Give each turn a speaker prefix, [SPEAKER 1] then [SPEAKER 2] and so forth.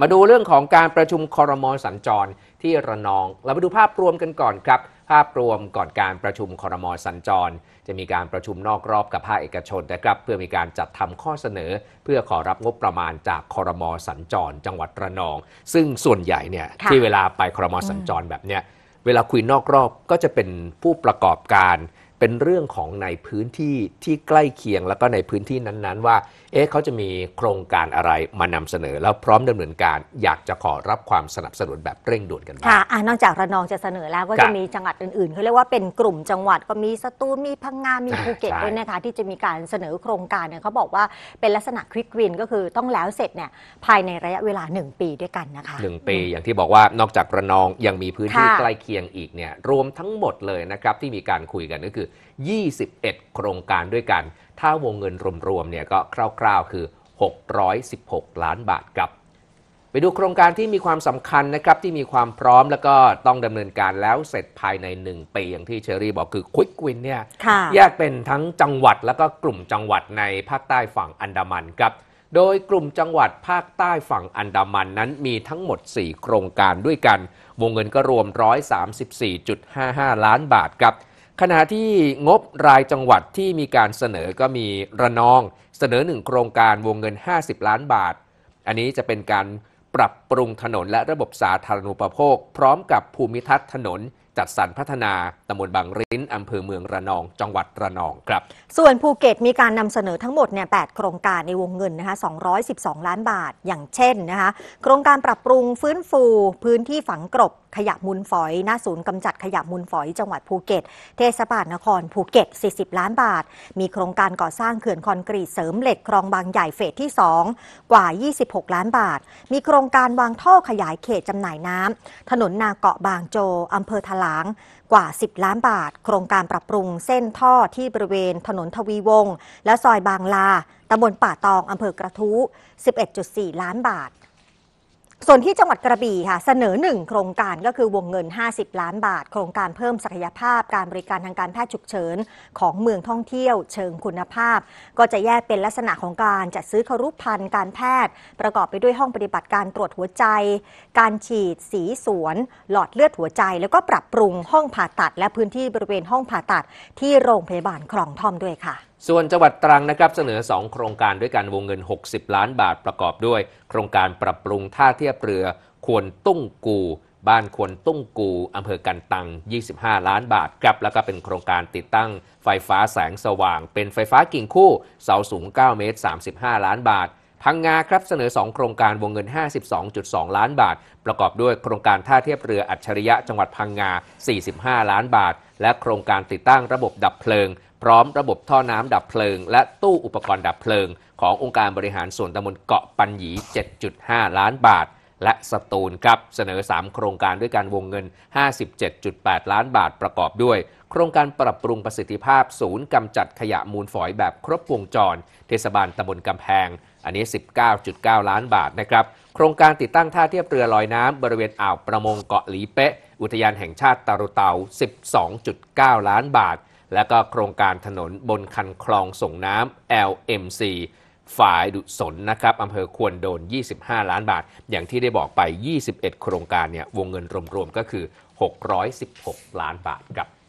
[SPEAKER 1] มาดูเรื่องของการประชุมคอรมอสัญจรที่ระนอง เรามาดูภาพรวมกันก่อนครับ ภาพรวมก่อนการประชุมคอรมอสัญจร จะมีการประชุมนอกรอบกับภาคเอกชนนะครับเพื่อมีการจัดทำข้อเสนอ เพื่อขอรับงบประมาณจากคอรมอสัญจร จังหวัดระนอง ซึ่งส่วนใหญ่เนี่ยที่เวลาไปคอรมอสัญจรแบบเนี้ยเวลาคุยนอกรอบก็จะเป็นผู้ประกอบการเป็นเรื่องของในพื้นที่ที่ใกล้เคียงแล้วก็ในพื้นที่นั้นๆ ว่าเอ๊ะเขาจะมีโครงการอะไรมานำเสนอ แล้วพร้อมดำเนินการอยากจะขอรับความสนับสนุนแบบเร่งด่วนกันบ้าง
[SPEAKER 2] ค่ะอะนอกจากระนองจะเสนอแล้วก็จะมีจังหวัดอื่นๆเขาเรียกว่าเป็นกลุ่มจังหวัดก็มีสตูลมีพังงา มีภูเก็ตด้วยนะคะที่จะมีการเสนอโครงการเนี่ยเขาบอกว่าเป็นลักษณะควิกวินก็คือต้องแล้วเสร็จเนี่ยภายในระยะเวลา 1 ปีด้วยกันนะค
[SPEAKER 1] ะ1ปีอย่างที่บอกว่านอกจากระนองยังมีพื้นที่ใกล้เคียงอีกเนี่ยรวมทั้งหมดเลยนะครับที่มีการคุยกันก็คืออ21 โครงการด้วยกัน ถ้าวงเงินรวมๆเนี่ยก็คร่าว ๆ คือ 616 ล้านบาทครับ ไปดูโครงการที่มีความสำคัญนะครับ ที่มีความพร้อมแล้วก็ต้องดำเนินการแล้วเสร็จภายใน 1 ปีอย่างที่เชอรี่บอกคือควิกวินเนี่ยแยกเป็นทั้งจังหวัดแล้วก็กลุ่มจังหวัดในภาคใต้ฝั่งอันดามันครับ โดยกลุ่มจังหวัดภาคใต้ฝั่งอันดามันนั้นมีทั้งหมด 4 โครงการด้วยกัน วงเงินก็รวม134.55ล้านบาทครับขณะที่งบรายจังหวัดที่มีการเสนอก็มีระนอง เสนอหนึ่งโครงการวงเงิน 50 ล้านบาท อันนี้จะเป็นการปรับปรุงถนนและระบบสาธารณูปโภค พร้อมกับภูมิทัศน์ถนนจัดสรรพัฒนาตำบลบางริ้นอำเภอเมืองระนอง จังหวัดระนองครับ
[SPEAKER 2] ส่วนภูเก็ตมีการนำเสนอทั้งหมดเนี่ยแโครงการในวงเงินนะคะ212 ล้านบาท อย่างเช่นนะคะโครงการปรับปรุงฟื้นฟูพื้นที่ฝังกรบขยะมูลฝอยหน้าศูนย์กำจัดขยะมูลฝอย จังหวัดภูเก็ตเทศบาลนครภูเก็ต 40 ล้านบาท มีโครงการก่อสร้างเขื่อนคอนกรีตเสริมเหล็กคลองบางใหญ่เฟสที่ 2 กว่า 26 ล้านบาท มีโครงการวางท่อขยายเขตจำหน่ายน้ำถนนนาเกาะบางโจอำเภอทลาางกว่า 10 ล้านบาท โครงการปรับปรุงเส้นท่อที่บริเวณถนนทวีวงศ์และซอยบางลาตำบลป่าตองอำเภอกระทู้11.4 ล้านบาทส่วนที่จังหวัดกระบี่ค่ะเสนอหนึ่งโครงการก็คือวงเงิน 50 ล้านบาทโครงการเพิ่มศักยภาพ การบริการทางการแพทย์ฉุกเฉิน ของเมืองท่องเที่ยว เชิงคุณภาพ ก็จะแยกเป็นลักษณะของการจัดซื้อครุภัณฑ์การแพทย์ ประกอบไปด้วยห้องปฏิบัติการตรวจหัวใจ การฉีดสีสวน หลอดเลือดหัวใจ แล้วก็ปรับปรุงห้องผ่าตัดและพื้นที่บริเวณห้องผ่าตัด ที่โรงพยาบาลคลองท่อมด้วยค่ะ
[SPEAKER 1] ส่วนจังหวัดตรังนะครับเสนอ 2 โครงการด้วยกันวงเงิน 60 ล้านบาทประกอบด้วยโครงการปรับปรุงท่าเทียบเรือ ควรตุ้งกู บ้านควรตุ้งกู อำเภอกันตัง 25 ล้านบาทครับ แล้วก็เป็นโครงการติดตั้งไฟฟ้าแสงสว่าง เป็นไฟฟ้ากิ่งคู่เสาสูง 9 เมตร 35 ล้านบาท พังงาครับเสนอ 2 โครงการวงเงิน 52.2 ล้านบาท ประกอบด้วยโครงการท่าเทียบเรืออัจฉริยะจังหวัดพังงา 45 ล้านบาท และโครงการติดตั้งระบบดับเพลิงพร้อมระบบท่อน้ำดับเพลิงและตู้อุปกรณ์ดับเพลิง ขององค์การบริหารส่วนตำบลเกาะปัญหี7.5 ล้านบาท และสตูลครับเสนอ 3 โครงการด้วยการวงเงิน 57.8 ล้านบาทประกอบด้วย โครงการปรับปรุงประสิทธิภาพศูนย์กำจัดขยะมูลฝอยแบบครบวงจร เทศบาลตำบลกำแพง อันนี้ 19.9 ล้านบาทนะครับโครงการติดตั้งท่าเทียบเรือลอยน้ำบริเวณอ่าวประมงเกาะหลีเป๊ะอุทยานแห่งชาติตารุเตา 12.9 ล้านบาทและก็โครงการถนนบนคันคลองส่งน้ำ LMC ฝ่ายดุสนนะครับอำเภอควรโดน 25 ล้านบาท อย่างที่ได้บอกไป 21 โครงการเนี่ยวงเงินรวมๆก็คือ 616 ล้านบาทครับ